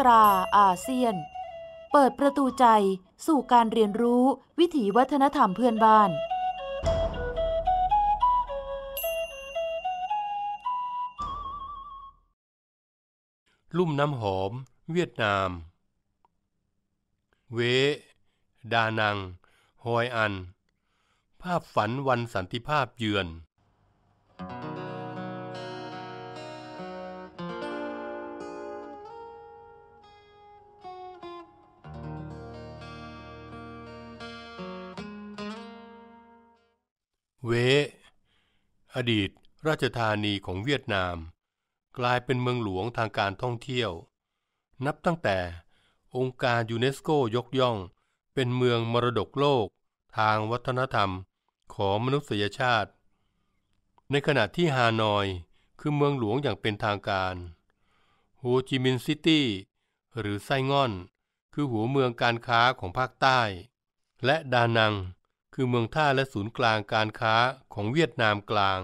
ตราอาเซียน เปิดประตูใจสู่การเรียนรู้วิถีวัฒนธรรมเพื่อนบ้าน ลุ่มน้ำหอม เวียดนาม เว ดานัง ฮอยอัน ภาพฝันวันสันติภาพเยือน thank you เว อดีตราชธานีของเวียดนาม กลายเป็นเมืองหลวงทางการท่องเที่ยว นับตั้งแต่องค์การยูเนสโกยกย่อง เป็นเมืองมรดกโลกทางวัฒนธรรมของมนุษยชาติ ในขณะที่ฮานอยคือเมืองหลวงอย่างเป็นทางการ โฮจิมินซิตี้หรือไซง่อน คือหัวเมืองการค้าของภาคใต้ และดานังคือเมืองท่าและศูนย์กลางการค้าของเวียดนามกลาง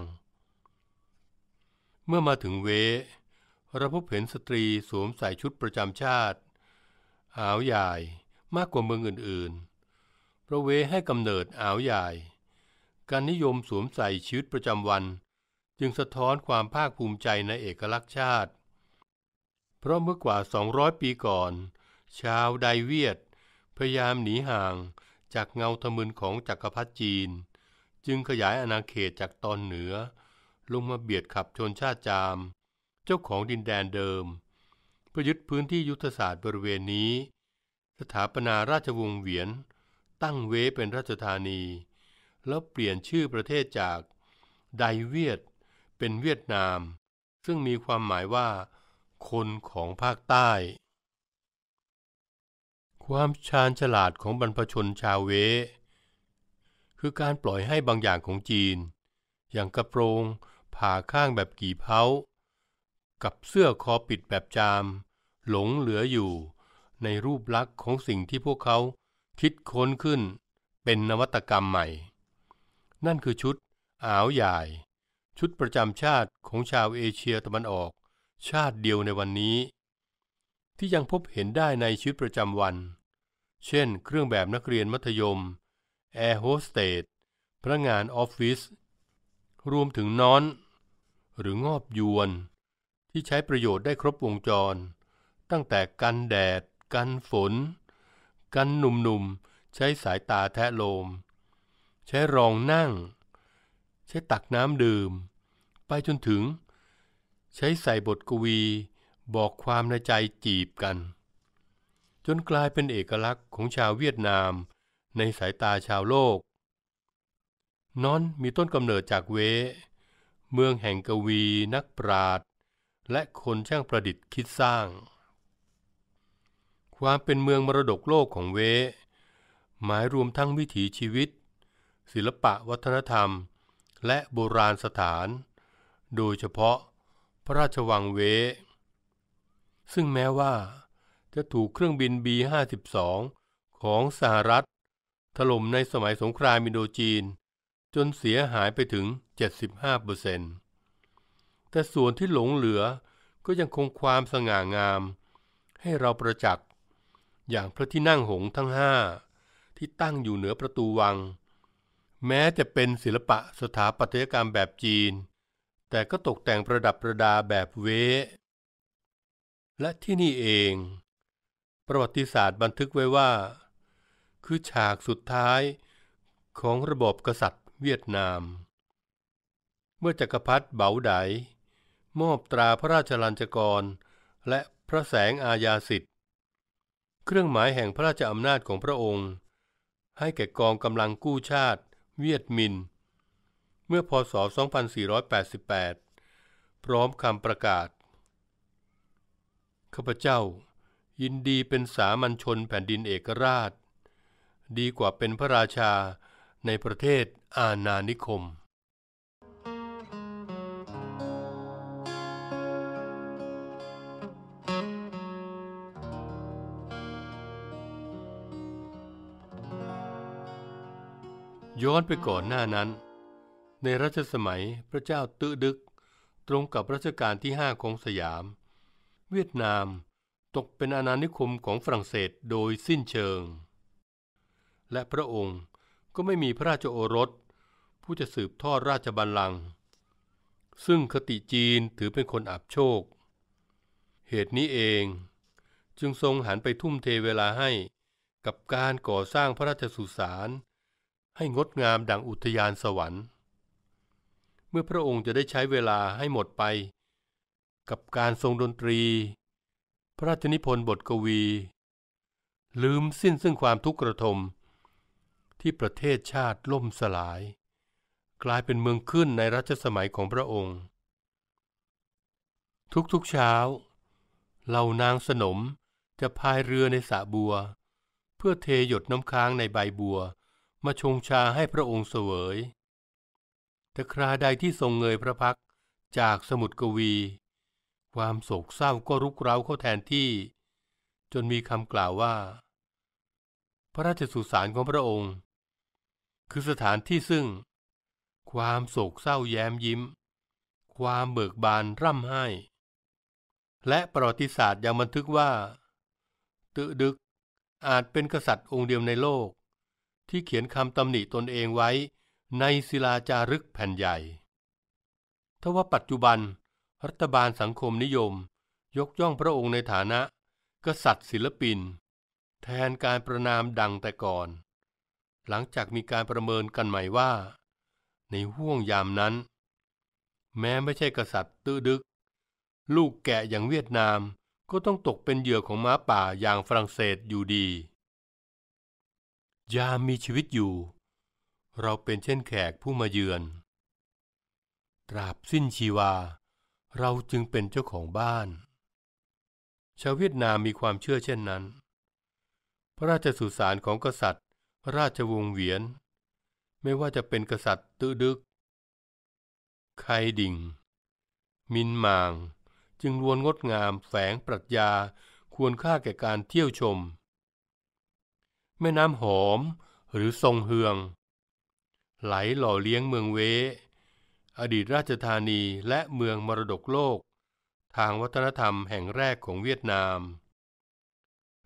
เมื่อมาถึงเวเราพบเห็นสตรีสวมใส่ชุดประจำชาติอาวใหญ่มากกว่าเมืองอื่นๆ พระเวให้กำเนิดอาวใหญ่ การนิยมสวมใส่ชีวิตประจำวันจึงสะท้อนความภาคภูมิใจในเอกลักษณ์ชาติ เพราะเมื่อกว่า 200 ปีก่อน ชาวไดเวียด พยายามหนีห่างจากเงาทะมึนของจักรพรรดิจีน จึงขยายอาณาเขตจากตอนเหนือ ลงมาเบียดขับชนชาติจาม เจ้าของดินแดนเดิม ประยุยึดพื้นที่ยุทธศาสตร์บริเวณนี้ สถาปนาราชวงศ์เวียนตั้งเวเป็นราชธานี แล้วเปลี่ยนชื่อประเทศจากไดเวียดเป็นเวียดนาม ซึ่งมีความหมายว่าคนของภาคใต้ความชาญฉลาดของบรรพชนชาวเวคือการปล่อยให้บางอย่างของจีน อย่างกระโปรงผ่าข้างแบบกี่เพ้า กับเสื้อคอปิดแบบจาม หลงเหลืออยู่ในรูปลักษณ์ของสิ่งที่พวกเขาคิดค้นขึ้นเป็นนวัตกรรมใหม่ นั่นคือชุดอาวใหญ่ ชุดประจำชาติของชาวเอเชียตะวันออกชาติเดียวในวันนี้ ที่ยังพบเห็นได้ในชีวิตประจำวันเช่นเครื่องแบบนักเรียนมัธยมแอร์โฮสเตสพนักงานออฟฟิศรวมถึงนอนหรืองอบยวนที่ใช้ประโยชน์ได้ครบวงจร ตั้งแต่กันแดด กันฝน กันหนุ่มๆใช้สายตาแทะโลม ใช้รองนั่ง ใช้ตักน้ำดื่ม ไปจนถึงใช้ใส่บทกวีบอกความในใจจีบกันจนกลายเป็นเอกลักษณ์ของชาวเวียดนามในสายตาชาวโลก นอนมีต้นกำเนิดจากเว เมืองแห่งกวีนักปราชญ์และคนช่างประดิษฐ์คิดสร้าง ความเป็นเมืองมรดกโลกของเว หมายรวมทั้งวิถีชีวิต ศิลปะวัฒนธรรม และโบราณสถาน โดยเฉพาะพระราชวังเว ซึ่งแม้ว่าจะถูกเครื่องบิน B-52 ของสหรัฐ ถล่มในสมัยสงครามอินโดจีน จนเสียหายไปถึง 75%แต่ส่วนที่หลงเหลือก็ยังคงความสง่างาม ให้เราประจักษ์อย่างพระที่นั่งหงทั้งห้าที่ตั้งอยู่เหนือประตูวัง แม้จะเป็นศิลปะสถาปัตยกรรมแบบจีน แต่ก็ตกแต่งประดับประดาแบบเวและที่นี่เองประวัติศาสตร์บันทึกไว้ว่า คือฉากสุดท้ายของระบบกษัตริย์เวียดนาม เมื่อจักรพรรดิเบาได มอบตราพระราชลัญจกร และพระแสงอาญาสิทธิ์ เครื่องหมายแห่งพระราชอำนาจของพระองค์ ให้แก่กองกำลังกู้ชาติเวียดมิน เมื่อพศ2488 พร้อมคำประกาศข้าพเจ้ายินดีเป็นสามัญชนแผ่นดินเอกราช ดีกว่าเป็นพระราชาในประเทศอาณานิคม ย้อนไปก่อนหน้านั้น ในรัชสมัยพระเจ้าตื้อดึกตรงกับรัชกาลที่ห้าของสยาม เวียดนามตกเป็นอาณานิคมของฝรั่งเศสโดยสิ้นเชิง และพระองค์ก็ไม่มีพระราชโอรสผู้จะสืบทอดราชบัลลังก์ ซึ่งคติจีนถือเป็นคนอับโชค เหตุนี้เองจึงทรงหันไปทุ่มเทเวลาให้กับการก่อสร้างพระราชสุสานให้งดงามดังอุทยานสวรรค์ เมื่อพระองค์จะได้ใช้เวลาให้หมดไป กับการทรงดนตรีพระราชนิพนธ์บทกวี ลืมสิ้นซึ่งความทุกข์กระทม ที่ประเทศชาติล่มสลาย กลายเป็นเมืองขึ้นในรัชสมัยของพระองค์ ทุกๆเช้าเหล่านางสนมจะพายเรือในสระบัว เพื่อเทหยดน้ำค้างในใบบัว มาชงชาให้พระองค์เสวย แต่คราใดที่ทรงเงยพระพักจากสมุดกวีความโศกเศร้าก็รุกเร้าเข้าแทนที่ จนมีคำกล่าวว่า พระราชสุสานของพระองค์ คือสถานที่ซึ่ง ความโศกเศร้าแย้มยิ้ม ความเบิกบานร่ำไห้ และประวัติศาสตร์ยังบันทึกว่าตึดึกอาจเป็นกษัตริย์องค์เดียวในโลกที่เขียนคำตำหนิตนเองไว้ในศิลาจารึกแผ่นใหญ่ ทว่าปัจจุบันรัฐบาลสังคมนิยม ยกย่องพระองค์ในฐานะกษัตริย์ศิลปิน แทนการประนามดังแต่ก่อน หลังจากมีการประเมินกันใหม่ว่า ในห่วงยามนั้น แม้ไม่ใช่กษัตริย์ตื้อดึก ลูกแกะอย่างเวียดนามก็ต้องตกเป็นเหยื่อของม้าป่าอย่างฝรั่งเศสอยู่ดี ยามมีชีวิตอยู่ เราเป็นเช่นแขกผู้มาเยือน ตราบสิ้นชีวาเราจึงเป็นเจ้าของบ้าน ชาวเวียดนามมีความเชื่อเช่นนั้น พระราชสุสานของกษัตริย์ ราชวงศ์เวียน ไม่ว่าจะเป็นกษัตริย์ตื้อดึกไคดิงมินมางจึงล้วนงดงามแฝงปรัชญาควรค่าแก่การเที่ยวชม แม่น้ำหอมหรือทรงเฮือง ไหลหล่อเลี้ยงเมืองเวอดีตราชธานีและเมืองมรดกโลก ทางวัฒนธรรมแห่งแรกของเวียดนาม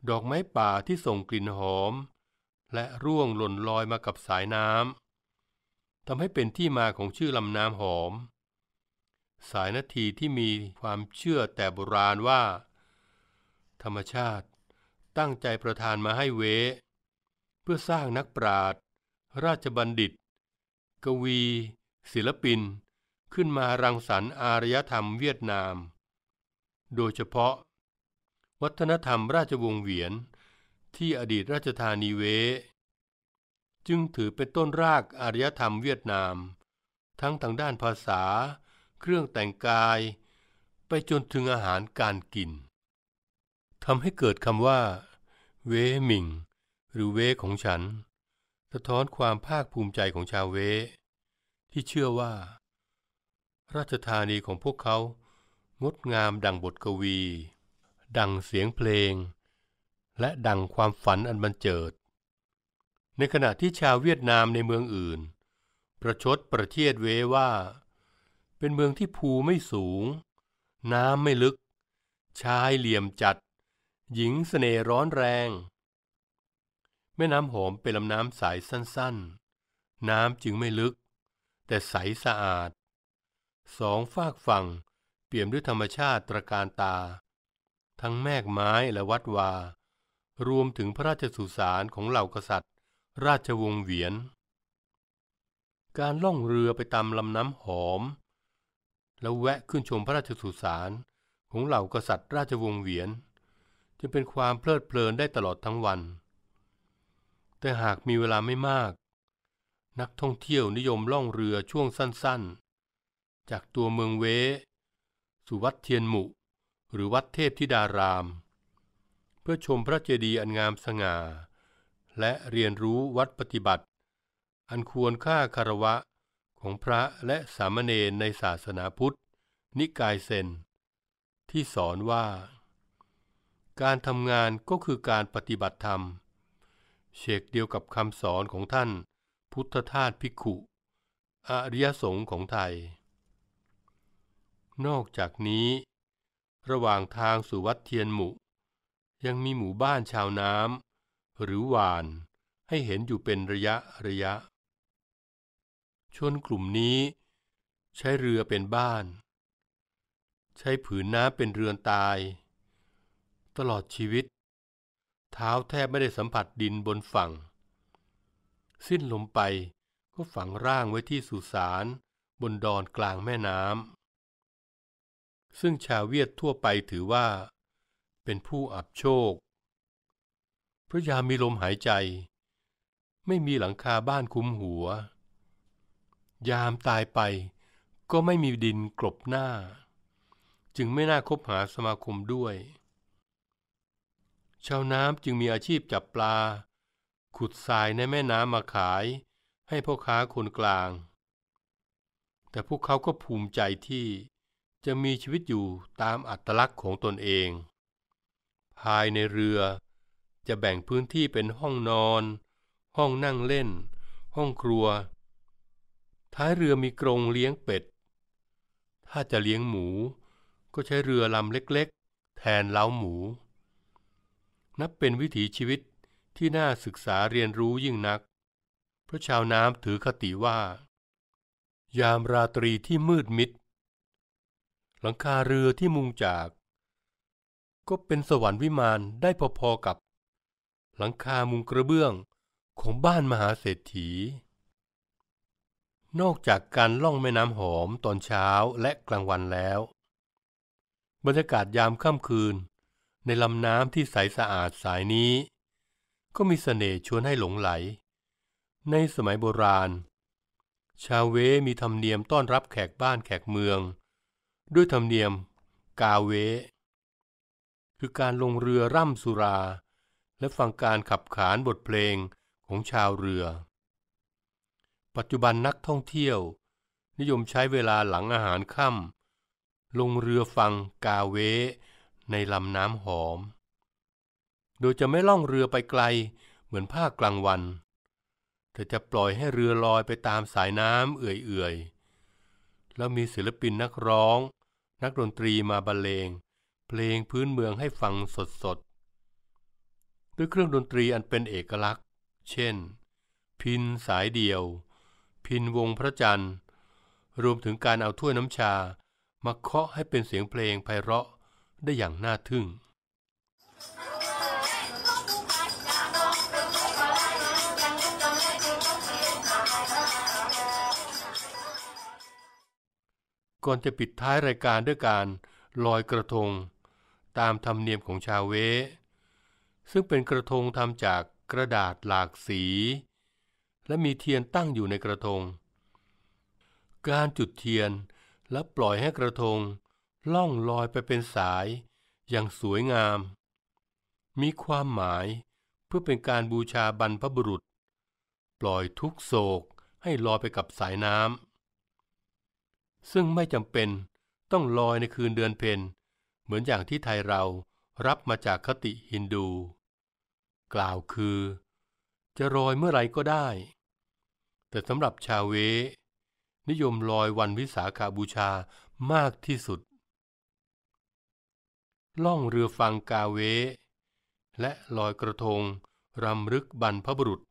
ดอกไม้ป่าที่ส่งกลิ่นหอม และร่วงหล่นลอยมากับสายน้ำทำให้เป็นที่มาของชื่อลำน้ำหอม สายนาทีที่มีความเชื่อแต่โบราณว่า ธรรมชาติตั้งใจประทานมาให้เว เพื่อสร้างนักปราชญ์ราชบัณฑิต กวีศิลปินขึ้นมารังสรรค์อารยธรรมเวียดนาม โดยเฉพาะวัฒนธรรมราชวงศ์เวียนที่อดีตราชธานีเว จึงถือเป็นต้นรากอารยธรรมเวียดนาม ทั้งทางด้านภาษา เครื่องแต่งกาย ไปจนถึงอาหารการกินทำให้เกิดคำว่า เวหมิงหรือเวของฉัน สะท้อนความภาคภูมิใจของชาวเวที่เชื่อว่า ราชธานีของพวกเขา งดงามดังบทกวี ดังเสียงเพลง และดังความฝันอันบันเจิด ในขณะที่ชาวเวียดนามในเมืองอื่น ประชดประเทียดเวว่า เป็นเมืองที่ภูไม่สูง น้ำไม่ลึก ชายเหลี่ยมจัด หญิงสเสน่ร้อนแรง แม่น้ำหอมเป็นลำน้ำสายสั้นๆ น้ำจึงไม่ลึกแต่ใสสะอาดสองฝากฝั่งเปี่ยมด้วยธรรมชาติตระการตา ทั้งแมกไม้และวัดวา รวมถึงพระราชสุสานของเหล่ากษัตริย์ ราชวงศ์เวียน การล่องเรือไปตามลำน้ำหอม แล้วแวะขึ้นชมพระราชสุสานของเหล่ากษัตริย์ราชวงศ์เวียนจะเป็นความเพลิดเพลินได้ตลอดทั้งวัน แต่หากมีเวลาไม่มากนักท่องเที่ยวนิยมล่องเรือช่วงสั้นๆ จากตัวเมืองเวสู่วัดเทียนหมุ หรือวัดเทพธิดาราม เพื่อชมพระเจดีย์อันงามสง่า และเรียนรู้วัดปฏิบัติ อันควรค่าคารวะของพระและสามเณรในศาสนาพุทธนิกายเซน ที่สอนว่า การทำงานก็คือการปฏิบัติธรรมเชกเดียวกับคำสอนของท่านพุทธทาสภิกขุ อริยสงฆ์ของไทย นอกจากนี้ ระหว่างทางสู่วัดเทียนหมุ ยังมีหมู่บ้านชาวน้ำหรือวานให้เห็นอยู่เป็นระยะ ระยะชนกลุ่มนี้ใช้เรือเป็นบ้าน ใช้ผืนน้ำเป็นเรือนตาย ตลอดชีวิต เท้าแทบไม่ได้สัมผัสดินบนฝั่งสิ้นลมไปก็ฝังร่างไว้ที่สุสานบนดอนกลางแม่น้ำซึ่งชาวเวียดทั่วไปถือว่า เป็นผู้อับโชค พระยามีลมหายใจ ไม่มีหลังคาบ้านคุ้มหัว ยามตายไปก็ไม่มีดินกลบหน้า จึงไม่น่าคบหาสมาคมด้วย ชาวน้ำจึงมีอาชีพจับปลาขุดทรายในแม่น้ำมาขาย ให้พ่อค้าคนกลาง แต่พวกเขาก็ภูมิใจที่จะมีชีวิตอยู่ตามอัตลักษณ์ของตนเอง ภายในเรือจะแบ่งพื้นที่เป็นห้องนอน ห้องนั่งเล่น ห้องครัว ท้ายเรือมีกรงเลี้ยงเป็ด ถ้าจะเลี้ยงหมู ก็ใช้เรือลำเล็กๆ แทนเล้าหมู นับเป็นวิถีชีวิตที่น่าศึกษาเรียนรู้ยิ่งนัก เพราะชาวน้ำถือคติว่า ยามราตรีที่มืดมิด หลังคาเรือที่มุงจาก ก็เป็นสวรรค์วิมานได้พอๆกับ หลังคามุงกระเบื้องของบ้านมหาเศรษฐี นอกจากการล่องแม่น้ำหอมตอนเช้าและกลางวันแล้ว บรรยากาศยามค่ำคืน ในลำน้ำที่ใสสะอาดสายนี้ก็มีสเสน่ห์ชวนให้หลงไหล ในสมัยโบราณ ชาวเวมีธรรมเนียมต้อนรับแขกบ้านแขกเมือง ด้วยธรรมเนียมกาเว คือการลงเรือร่ำสุรา และฟังการขับขานบทเพลงของชาวเรือ ปัจจุบันนักท่องเที่ยว นิยมใช้เวลาหลังอาหารค่ำลงเรือฟังกาเวในลำน้ำหอมโดยจะไม่ล่องเรือไปไกลเหมือนภาคกลางวัน เธอจะปล่อยให้เรือลอยไปตามสายน้ำเอื่อย ๆ แล้วมีศิลปินนักร้อง นักดนตรีมาบรรเลงเพลงพื้นเมืองให้ฟังสด ๆ ด้วยเครื่องดนตรีอันเป็นเอกลักษณ์ เช่น พินสายเดี่ยว พินวงพระจันทร์ รวมถึงการเอาถ้วยน้ำชามาเคาะให้เป็นเสียงเพลงไพเราะได้อย่างน่าทึ่ง you ก่อนจะปิดท้ายรายการด้วยการลอยกระทง ตามธรรมเนียมของชาวเว ซึ่งเป็นกระทงทำจากกระดาษหลากสี และมีเทียนตั้งอยู่ในกระทง การจุดเทียนและปล่อยให้กระทงล่องลอยไปเป็นสายอย่างสวยงาม มีความหมายเพื่อเป็นการบูชาบรรพบุรุษ ปล่อยทุกโศกให้ลอยไปกับสายน้ำซึ่งไม่จำเป็นต้องลอยในคืนเดือนเพ็ญเหมือนอย่างที่ไทยเรารับมาจากคติฮินดู กล่าวคือจะลอยเมื่อไรก็ได้ แต่สำหรับชาวเว นิยมลอยวันวิสาขาบูชามากที่สุด ล่องเรือฟังกาเว และลอยกระทงรำลึกบรรพบุรุษ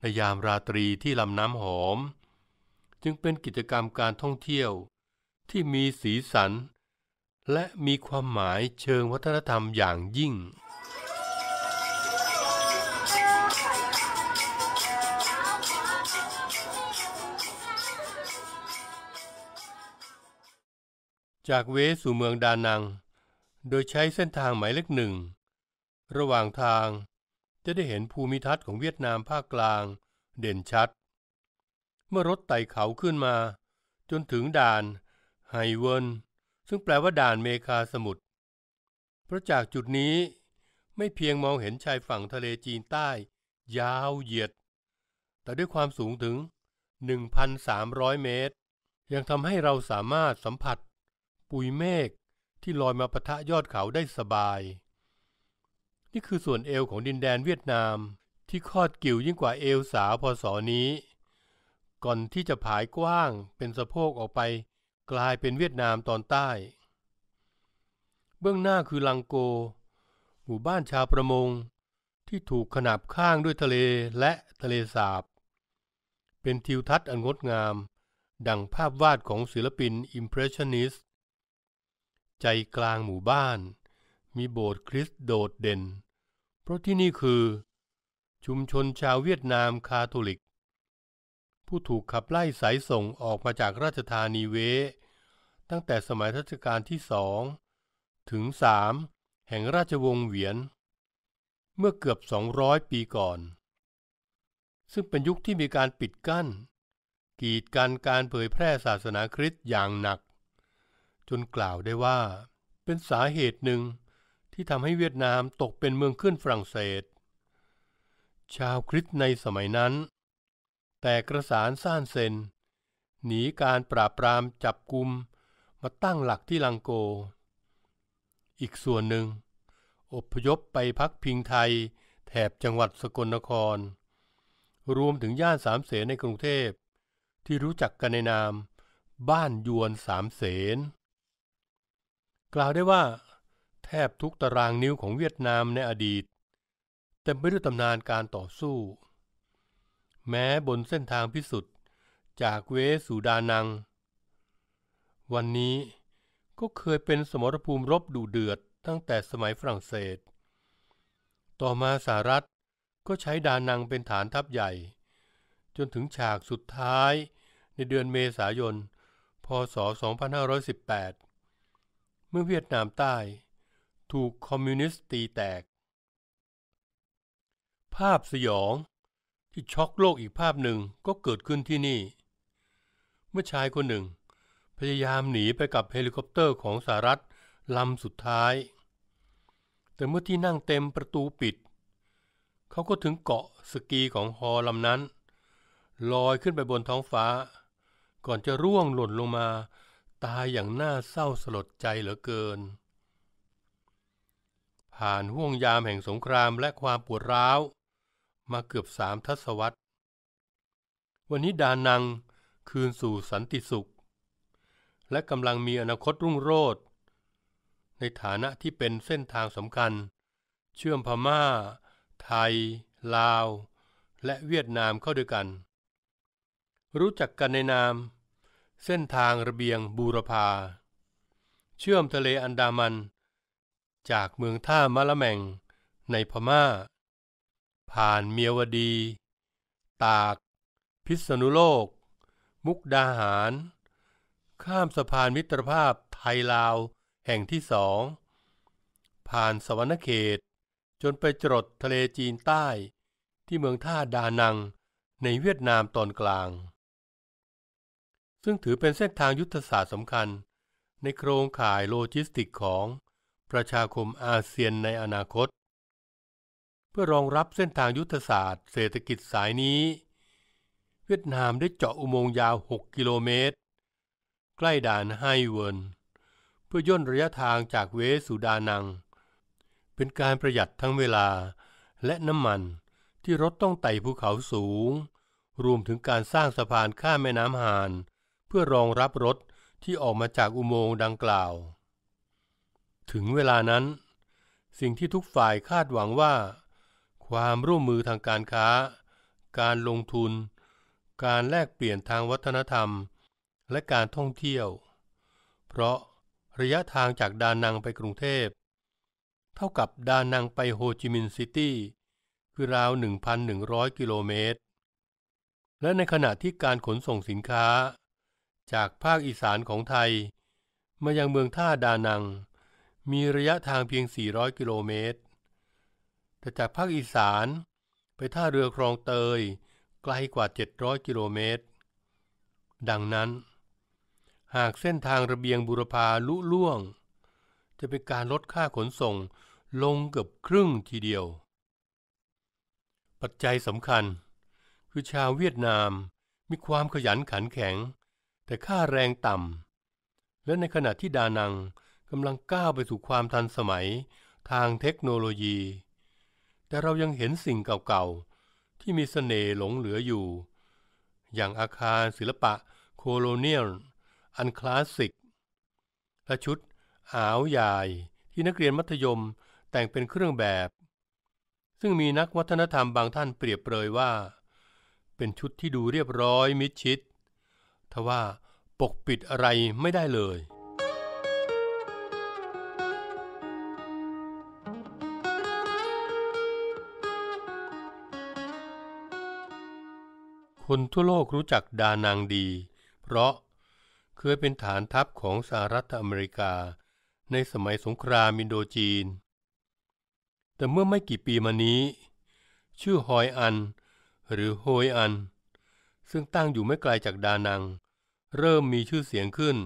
ในยามราตรีที่ลำน้ำหอมจึงเป็นกิจกรรมการท่องเที่ยวที่มีสีสัน และมีความหมายเชิงวัฒนธรรมอย่างยิ่ง จากเวสู่เมืองดานัง โดยใช้เส้นทางหมายเลขหนึ่ง ระหว่างทางจะได้เห็นภูมิทัศน์ของเวียดนามภาคกลางเด่นชัดเมื่อรถไต่เขาขึ้นมา จนถึงด่านไฮเวินซึ่งแปลว่าด่านเมคาสมุทรเพราะจากจุดนี้ไม่เพียงมองเห็นชายฝั่งทะเลจีนใต้ยาวเหยียด แต่ด้วยความสูงถึง 1,300 เมตร ยังทำให้เราสามารถสัมผัส ปุยเมฆที่ลอยมาปะทะยอดเขาได้สบาย นี่คือส่วนเอวของดินแดนเวียดนามที่คอดกิ่วยิ่งกว่าเอวสาวพศนี้ก่อนที่จะผายกว้างเป็นสะโพกออกไปกลายเป็นเวียดนามตอนใต้ เบื้องหน้าคือลังโก หมู่บ้านชาวประมงที่ถูกขนาบข้างด้วยทะเลและทะเลสาบ เป็นทิวทัศน์อันงดงาม ดังภาพวาดของศิลปินอิมเพรสชันนิสใจกลางหมู่บ้าน มีโบสถ์คริสต์โดดเด่น เพราะที่นี่คือ ชุมชนชาวเวียดนามคาทอลิกผู้ถูกขับไล่สายส่งออกมาจากราชธานีเวตั้งแต่สมัยรัชกาลที่สองถึงสามแห่งราชวงศ์เวียน เมื่อเกือบ 200 ปีก่อน ซึ่งเป็นยุคที่มีการปิดกั้น กีดกันการเผยแพร่ศาสนาคริสต์อย่างหนัก จนกล่าวได้ว่าเป็นสาเหตุหนึ่งที่ทำให้เวียดนามตกเป็นเมืองขึ้นฝรั่งเศส ชาวคริสต์ในสมัยนั้นแต่กระสานซ่านเซนหนีการปราบปรามจับกุม มาตั้งหลักที่ลังโก อีกส่วนหนึ่ง อพยพไปพักพิงไทยแถบจังหวัดสกลนคร รวมถึงย่านสามเสนในกรุงเทพ ที่รู้จักกันในนามบ้านยวนสามเสน กล่าวได้ว่า แทบทุกตารางนิ้วของเวียดนามในอดีตเต็มไปด้วยตำนานการต่อสู้แม้บนเส้นทางพิสุทธิ์จากเวสุดานัง วันนี้ก็เคยเป็นสมรภูมิรบดูเดือดตั้งแต่สมัยฝรั่งเศส ต่อมาสหรัฐก็ใช้ดานังเป็นฐานทัพใหญ่ จนถึงฉากสุดท้ายในเดือนเมษายนพศ 2518 เมื่อเวียดนามใต้ถูกคอมมิวนิสต์ตีแตก ภาพสยองที่ช็อกโลกอีกภาพหนึ่งก็เกิดขึ้นที่นี่ เมื่อชายคนหนึ่ง พยายามหนีไปกับเฮลิคอปเตอร์ของสหรัฐ ลำสุดท้าย แต่เมื่อที่นั่งเต็มประตูปิด เขาก็ถึงเกาะสกีของฮอลำนั้น ลอยขึ้นไปบนท้องฟ้าก่อนจะร่วงหล่นลงมา ตายอย่างน่าเศร้าสลดใจเหลือเกิน ผ่านห่วงยามแห่งสงครามและความปวดร้าวมาเกือบสามทศวรรษ วันนี้ดานังคืนสู่สันติสุข และกำลังมีอนาคตรุ่งโรจน์ ในฐานะที่เป็นเส้นทางสำคัญ เชื่อมพมา่า ไทย ลาว และเวียดนามเข้าด้วยกัน รู้จักกันในนาม เส้นทางระเบียงบูรพา เชื่อมทะเลอันดามัน จากเมืองท่ามะละแมงในพมา่าผ่านเมียวดี ตาก พิษณุโลก มุกดาหาร ข้ามสะพานมิตรภาพไทยลาวแห่งที่สอง ผ่านสวรรณเขต จนไปจรดทะเลจีนใต้ที่เมืองท่าดานังในเวียดนามตอนกลาง ซึ่งถือเป็นเส้นทางยุทธศาสตร์สำคัญในโครงข่ายโลจิสติกของประชาคมอาเซียนในอนาคตเพื่อรองรับเส้นทางยุทธศาสตร์เศรษฐกิจสายนี้ เวียดนามได้เจาะอุโมงค์ยาว 6 กิโลเมตร ใกล้ด่านไฮเวิร์นเพื่อย่นระยะทางจากเวสุดานัง เป็นการประหยัดทั้งเวลา และน้ำมันที่รถต้องไต่ภูเขาสูง รวมถึงการสร้างสะพานข้ามแม่น้ำหานเพื่อรองรับรถที่ออกมาจากอุโมงค์ดังกล่าว ถึงเวลานั้น สิ่งที่ทุกฝ่ายคาดหวังว่าความร่วมมือทางการค้า การลงทุน การแลกเปลี่ยนทางวัฒนธรรม และการท่องเที่ยว เพราะระยะทางจากดานังไปกรุงเทพ เท่ากับดานังไปโฮจิมิน์ซิตี้คือราว 1,100 กิโลเมตร และในขณะที่การขนส่งสินค้า จากภาคอีสานของไทย มายังเมืองท่าดานัง มีระยะทางเพียง 400 กิโลเมตรแต่จากภาคอีสานไปท่าเรือคลองเตยไกลกว่า 700 กิโลเมตร ดังนั้น หากเส้นทางระเบียงบุรพาลุล่วง จะเป็นการลดค่าขนส่งลงเกือบครึ่งทีเดียว ปัจจัยสำคัญ คือชาวเวียดนามมีความขยันขันแข็ง แต่ค่าแรงต่ำ และในขณะที่ดานังกำลังก้าวไปสู่ความทันสมัยทางเทคโนโลยีแต่เรายังเห็นสิ่งเก่าๆ ที่มีสเสน่ห์หลงเหลืออยู่ อย่างอาคารศิลปะโคโลเนียลอันคลาสสิกและชุดอาวใหญ่ที่นักเรียนมัธยมแต่งเป็นเครื่องแบบ ซึ่งมีนักวัฒนธรรมบางท่านเปรียบเปรยว่า เป็นชุดที่ดูเรียบร้อยมิดชิด ทว่าปกปิดอะไรไม่ได้เลยคนทั่วโลกรู้จักดานังดี เพราะเคยเป็นฐานทัพของสหรัฐอเมริกา ในสมัยสงครามอินโดจีน แต่เมื่อไม่กี่ปีมานี้ ชื่อฮอยอันหรือโฮยอัน ซึ่งตั้งอยู่ไม่ไกลจากดานัง เริ่มมีชื่อเสียงขึ้น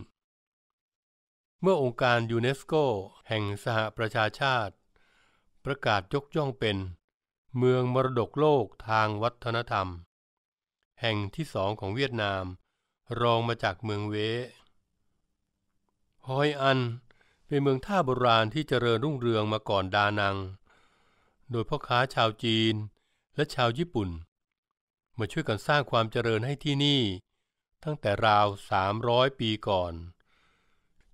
เมื่อองค์การยูเนสโกแห่งสหประชาชาติ ประกาศยกย่องเป็น เมืองมรดกโลกทางวัฒนธรรมแห่งที่สองของเวียดนาม รองมาจากเมืองเวฮอยอันเป็นเมืองท่าโบราณที่เจริญรุ่งเรืองมาก่อนดานัง โดยพ่อค้าชาวจีน และชาวญี่ปุ่น มาช่วยกันสร้างความเจริญให้ที่นี่ ตั้งแต่ราว 300 ปีก่อน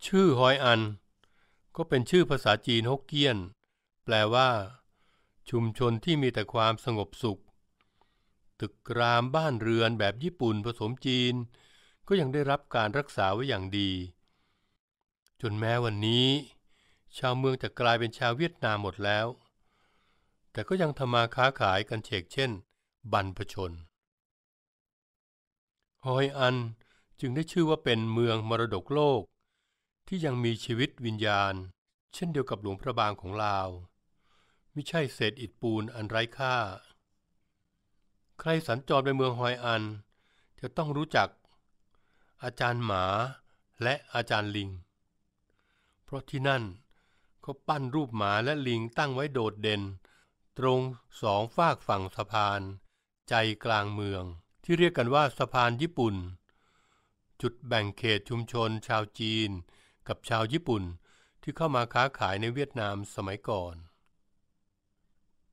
ชื่อฮอยอัน ก็เป็นชื่อภาษาจีนฮกเกี้ยน แปลว่า ชุมชนที่มีแต่ความสงบสุขตึกรามบ้านเรือนแบบญี่ปุ่นผสมจีน ก็ยังได้รับการรักษาไว้อย่างดี จนแม้วันนี้ ชาวเมืองจะกลายเป็นชาวเวียดนามหมดแล้ว แต่ก็ยังทำมาค้าขายกันเชกเช่น บันพชนฮอยอันจึงได้ชื่อว่าเป็นเมืองมรดกโลก ที่ยังมีชีวิตวิญญาณ เช่นเดียวกับหลวงพระบางของลาว ไม่ใช่เศษอิฐปูนอันไร้ค่าใครสัญจรไปเมืองฮอยอัน จะต้องรู้จักอาจารย์หมาและอาจารย์ลิง เพราะที่นั่นเขาปั้นรูปหมาและลิงตั้งไว้โดดเด่น ตรงสองฝากฝั่งสะพาน ใจกลางเมืองที่เรียกกันว่าสะพานญี่ปุ่น จุดแบ่งเขตชุมชนชาวจีนกับชาวญี่ปุ่นที่เข้ามาค้าขายในเวียดนามสมัยก่อน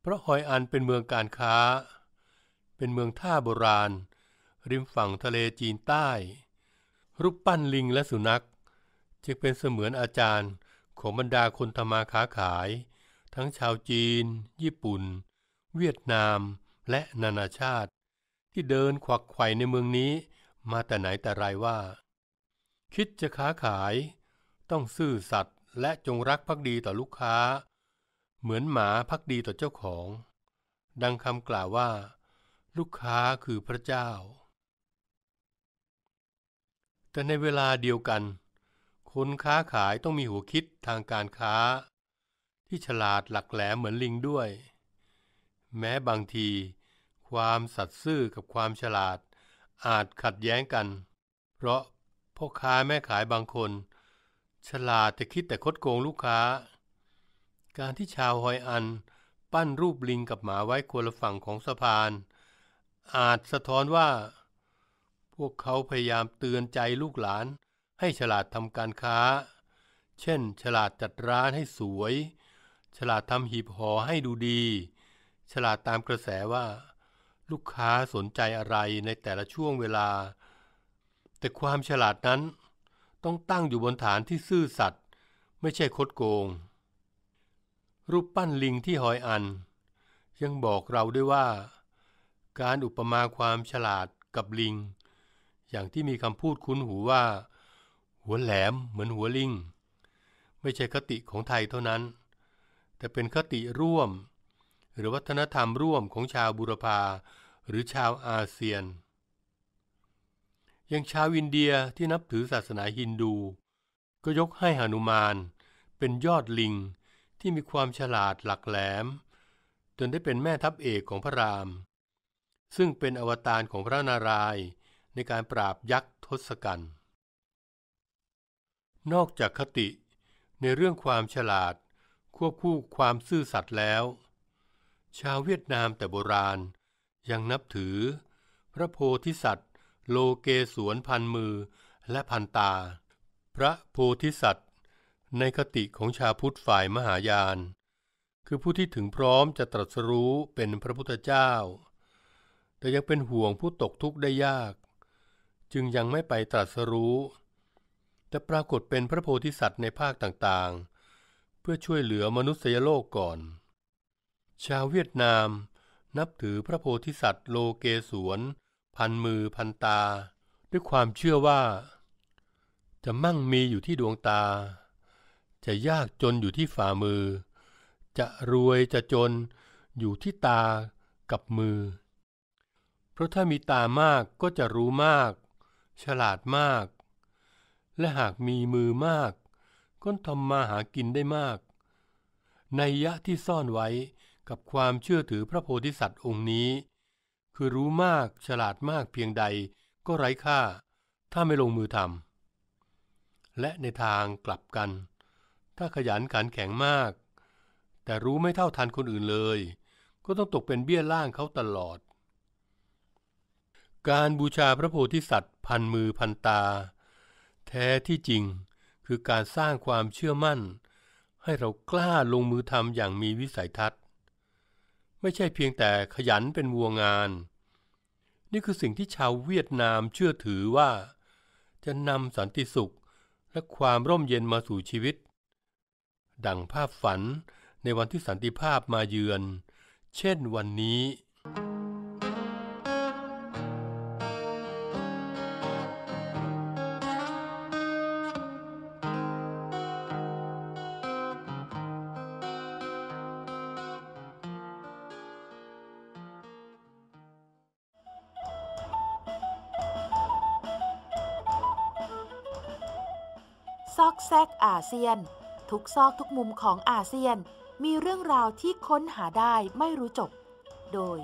เพราะฮอยอันเป็นเมืองการค้าเป็นเมืองท่าโบราณ ริมฝั่งทะเลจีนใต้ รูปปั้นลิงและสุนัข จึงเป็นเสมือนอาจารย์ ของบรรดาคนธรรมาค้าขาย ทั้งชาวจีน ญี่ปุ่น เวียดนามและนานาชาติ ที่เดินขวักไขว่ในเมืองนี้มาแต่ไหนแต่ไรว่า คิดจะค้าขาย ต้องซื่อสัตย์และจงรักภักดีต่อลูกค้า เหมือนหมาพักดีต่อเจ้าของ ดังคำกล่าวว่าลูกค้าคือพระเจ้า แต่ในเวลาเดียวกัน คนค้าขายต้องมีหัวคิดทางการค้า ที่ฉลาดหลักแหลมเหมือนลิงด้วย แม้บางที ความสัตย์ซื่อกับความฉลาด อาจขัดแย้งกัน เพราะพ่อค้าแม่ขายบางคน ฉลาดแต่คิดแต่คดโกงลูกค้า การที่ชาวหอยอันปั้นรูปลิงกับหมาไว้คนละฝั่งของสะพานอาจสะท้อนว่า พวกเขาพยายามเตือนใจลูกหลานให้ฉลาดทำการค้า เช่น ฉลาดจัดร้านให้สวย ฉลาดทำหีบห่อให้ดูดี ฉลาดตามกระแสว่า ลูกค้าสนใจอะไรในแต่ละช่วงเวลา แต่ความฉลาดนั้นต้องตั้งอยู่บนฐานที่ซื่อสัตย์ไม่ใช่คดโกง รูปปั้นลิงที่หอยอัน ยังบอกเราด้วยว่าการอุปมาความฉลาดกับลิง อย่างที่มีคำพูดคุ้นหูว่า หัวแหลมเหมือนหัวลิง ไม่ใช่คติของไทยเท่านั้น แต่เป็นคติร่วม หรือวัฒนธรรมร่วมของชาวบุรพาหรือชาวอาเซียน ยังชาวอินเดียที่นับถือศาสนาฮินดู ก็ยกให้หนุมานเป็นยอดลิงที่มีความฉลาดหลักแหลม จนได้เป็นแม่ทัพเอกของพระรามซึ่งเป็นอวตารของพระนารายณ์ในการปราบยักษ์ทศกัณฐ์ นอกจากคติในเรื่องความฉลาดควบคู่ความซื่อสัตย์แล้ว ชาวเวียดนามแต่โบราณยังนับถือ พระโพธิสัตว์ โลเกสวนพันมือและพันตา พระโพธิสัตว์ ในคติของชาวพุทธฝ่ายมหายาน คือผู้ที่ถึงพร้อมจะตรัสรู้เป็นพระพุทธเจ้าแต่ยังเป็นห่วงผู้ตกทุกข์ได้ยาก จึงยังไม่ไปตรัสรู้แต่ปรากฏเป็นพระโพธิสัตว์ในภาคต่าง ๆ เพื่อช่วยเหลือมนุษยโลกก่อน ชาวเวียดนามนับถือพระโพธิสัตว์ โลเกสวนพันมือพันตา ด้วยความเชื่อว่า จะมั่งมีอยู่ที่ดวงตา จะยากจนอยู่ที่ฝ่ามือ จะรวยจะจนอยู่ที่ตากับมือพราะถ้ามีตามากก็จะรู้มาก ฉลาดมาก และหากมีมือมาก ก็ทำมาหากินได้มาก ในยะที่ซ่อนไว้กับความเชื่อถือพระโพธิสัตว์องค์นี้ คือรู้มากฉลาดมากเพียงใดก็ไร้ค่า ถ้าไม่ลงมือทำและในทางกลับกัน ถ้าขยันขันแข็งมาก แต่รู้ไม่เท่าทันคนอื่นเลย ก็ต้องตกเป็นเบี้ยล่างเขาตลอดการบูชาพระโพธิสัตว์พันมือพันตา แท้ที่จริงคือการสร้างความเชื่อมั่น ให้เรากล้าลงมือทำอย่างมีวิสัยทัศน์ ไม่ใช่เพียงแต่ขยันเป็นวัวงาน นี่คือสิ่งที่ชาวเวียดนามเชื่อถือว่า จะนำสันติสุขและความร่มเย็นมาสู่ชีวิต ดังภาพฝันในวันที่สันติภาพมาเยือน เช่นวันนี้เซียน ทุกซอกทุกมุมของอาเซียนมีเรื่องราวที่ค้นหาได้ไม่รู้จบ โดย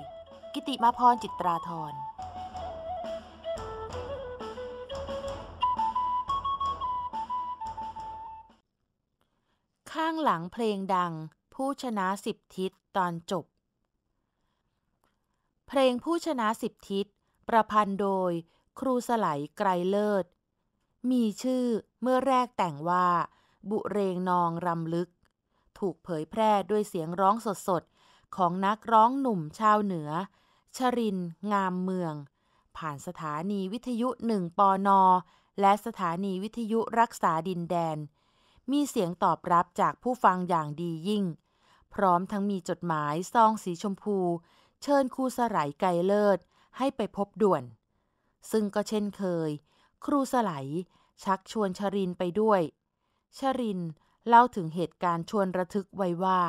กิติมาพรจิตราธรข้างหลังเพลงดังผู้ชนะสิบทิศตอนจบ เพลงผู้ชนะสิบทิศ ประพันธ์โดย ครูสไลไกรเลิศ มีชื่อเมื่อแรกแต่งว่าบุเรงนองรำลึก ถูกเผยแพร่ด้วยเสียงร้องสดๆของนักร้องหนุ่มชาวเหนือ ชรินงามเมือง ผ่านสถานีวิทยุหนึ่งปอนอและสถานีวิทยุรักษาดินแดน มีเสียงตอบรับจากผู้ฟังอย่างดียิ่ง พร้อมทั้งมีจดหมายซองสีชมพู เชิญครูสลายไกลเลิศให้ไปพบด่วน ซึ่งก็เช่นเคย ครูสลายชักชวนชรินไปด้วยชรินเล่าถึงเหตุการณ์ชวนระทึกไว้ว่า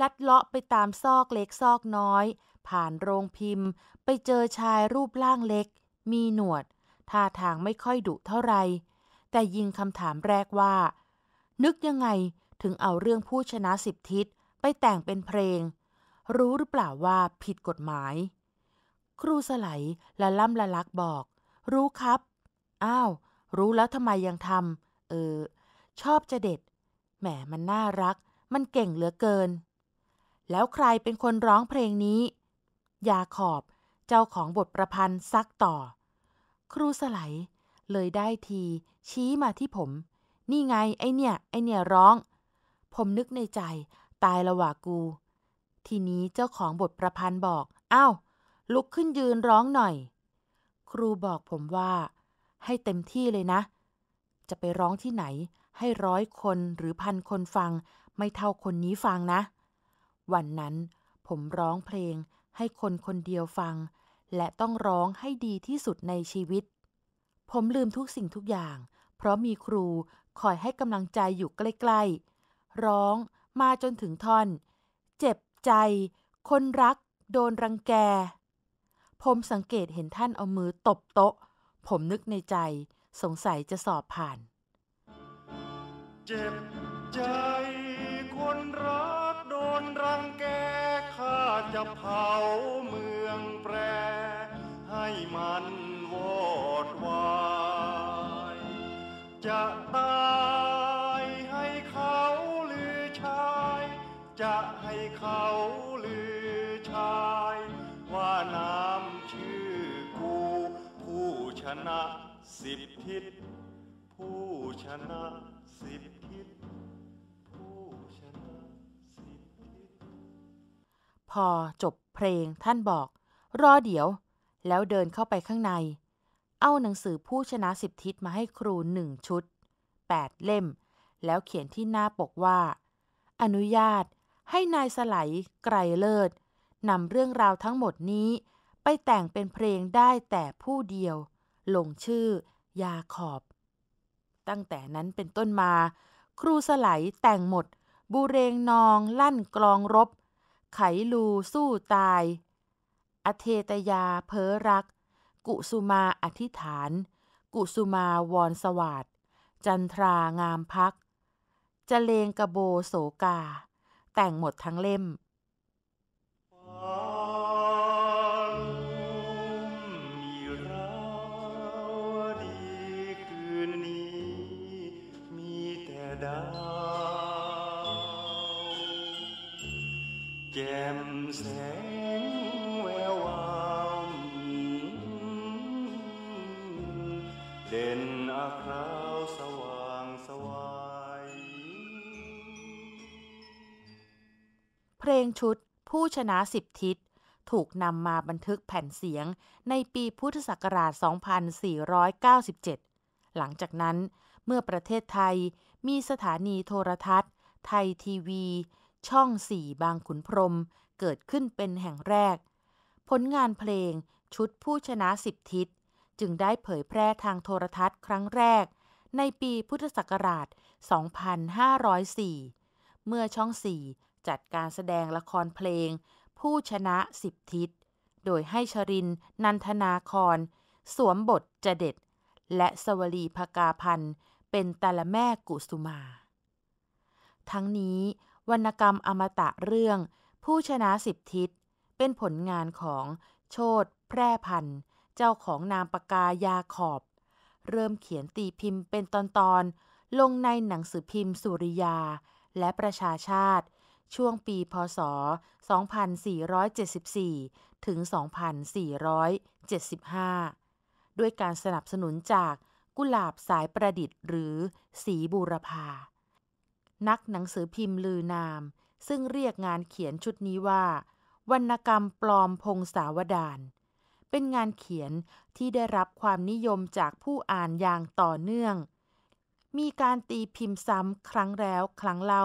ลัดเลาะไปตามซอกเล็กซอกน้อย ผ่านโรงพิมพ์ ไปเจอชายรูปร่างเล็ก มีหนวด ท่าทางไม่ค่อยดุเท่าไร แต่ยิงคำถามแรกว่า นึกยังไงถึงเอาเรื่องผู้ชนะสิบทิศไปแต่งเป็นเพลง รู้หรือเปล่าว่าผิดกฎหมาย ครูสไลละล่ำละลักบอก รู้ครับ อ้าว รู้แล้วทำไมยังทำเออ ชอบจะเด็ดแหมมันน่ารักมันเก่งเหลือเกิน แล้วใครเป็นคนร้องเพลงนี้ยาขอบเจ้าของบทประพันธ์ซักต่อ ครูสไลเลยได้ที ชี้มาที่ผม นี่ไงไอเนี่ย ไอเนี่ยร้อง ผมนึกในใจตายละว่ากู ทีนี้เจ้าของบทประพันธ์บอก อ้าว ลุกขึ้นยืนร้องหน่อย ครูบอกผมว่า ให้เต็มที่เลยนะจะไปร้องที่ไหน ให้ร้อยคนหรือพันคนฟัง ไม่เท่าคนนี้ฟังนะ วันนั้น ผมร้องเพลงให้คนคนเดียวฟัง และต้องร้องให้ดีที่สุดในชีวิต ผมลืมทุกสิ่งทุกอย่าง เพราะมีครูคอยให้กำลังใจอยู่ใกล้ ๆ ร้องมาจนถึงท่อน เจ็บใจ คนรัก โดนรังแก ผมสังเกตเห็นท่านเอามือตบโต๊ะ ผมนึกในใจสงสัยจะสอบผ่าน เจ็บ ใจคนรักโดนรังแก ข้าจะเผาเมืองแปรให้มันวอดวายจะตายให้เขาลือชาย จะให้เขาลือชาย ว่าน้ำชื่อกูผู้ชนะสิบทิศผู้ชนะสิบทิศผู้ชนะสิบทิศพอจบเพลงท่านบอก รอเดี๋ยว แล้วเดินเข้าไปข้างใน เอาหนังสือผู้ชนะสิบทิศมาให้ครูหนึ่งชุดแปดเล่ม แล้วเขียนที่หน้าปกว่า อนุญาตให้นายสไล ไกรเลิศ นำเรื่องราวทั้งหมดนี้ ไปแต่งเป็นเพลงได้แต่ผู้เดียวลงชื่อยาขอบ ตั้งแต่นั้นเป็นต้นมา ครูสไายแต่งหมดบูเรงนองลั่นกลองรบ ไขลูสู้ตาย อเทตยาเพ้อรัก กุสุมาอธิษฐาน กุสุมาวอนสวัสดจันทรางามพัก จะเลงกระโบโสกา แต่งหมดทั้งเล่ม oh. ชุดผู้ชนะสิบทิศถูกนำมาบันทึกแผ่นเสียงในปีพุทธศักราช 2497 หลังจากนั้นเมื่อประเทศไทยมีสถานีโทรทัศน์ ไทยทีวี ช่องสี่บางขุนพรมเกิดขึ้นเป็นแห่งแรก ผลงานเพลงชุดผู้ชนะสิบทิศ จึงได้เผยแพร่ทางโทรทัศน์ครั้งแรก ในปีพุทธศักราช 2504 เมื่อช่องสี่จัดการแสดงละครเพลง ผู้ชนะสิบทิศ โดยให้ชรินนันทนาครสวมบทจะเด็ด และสวลีพกาพันธ์เป็นตาละแม่กุสุมา ทั้งนี้วรรณกรรมอมตะเรื่อง ผู้ชนะสิบทิศเป็นผลงานของโชตแพร่พันธ์เจ้าของนามปากายาขอบ เริ่มเขียนตีพิมพ์เป็นตอนๆ ลงในหนังสือพิมพ์สุริยาและประชาชาติช่วงปีพศ 2474 ถึง 2475 ด้วยการสนับสนุนจากกุหลาบสายประดิษฐ์หรือสีบูรพา นักหนังสือพิมพ์ลือนาม ซึ่งเรียกงานเขียนชุดนี้ว่า วรรณกรรมปลอมพงสาวดานเป็นงานเขียนที่ได้รับความนิยมจากผู้อ่านอย่างต่อเนื่อง มีการตีพิมพ์ซ้ำครั้งแล้วครั้งเล่า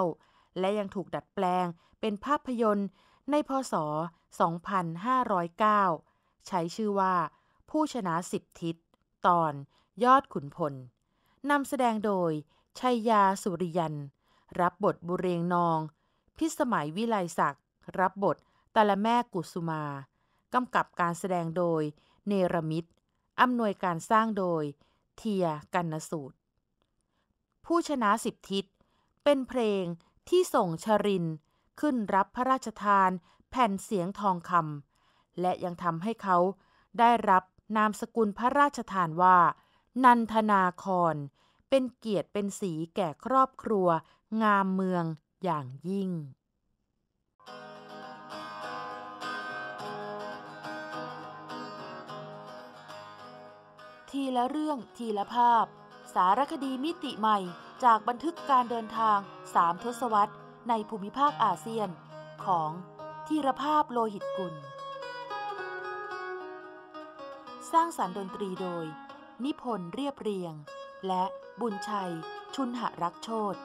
และยังถูกดัดแปลงเป็นภาพยนตร์ในพศ 2509 ใช้ชื่อว่า ผู้ชนะสิบทิศ ตอนยอดขุนพลนำแสดงโดยชัยยาสุริยัน รับบทบุเรงนอง พิสมัยวิไลศักดิ์รับบทตาละแม่กุสุมา กำกับการแสดงโดยเนรมิตอำนวยการสร้างโดย เทียกันนสูตร ผู้ชนะสิบทิศเป็นเพลงที่ส่งชรินขึ้นรับพระราชทานแผ่นเสียงทองคำและยังทำให้เขาได้รับนามสกุลพระราชทานว่า นันทนาคอนเป็นเกียรติเป็นสีแก่ครอบครัวงามเมืองอย่างยิ่ง ทีละเรื่องทีละภาพ สารคดีมิติใหม่จากบันทึกการเดินทางสามทศวรรษ ในภูมิภาคอาเซียน ของธีรภาพโลหิตกุล สร้างสารรค์ดนตรีโดย นิพนธ์เรียบเรียง และบุญชัยชุนหรักโชต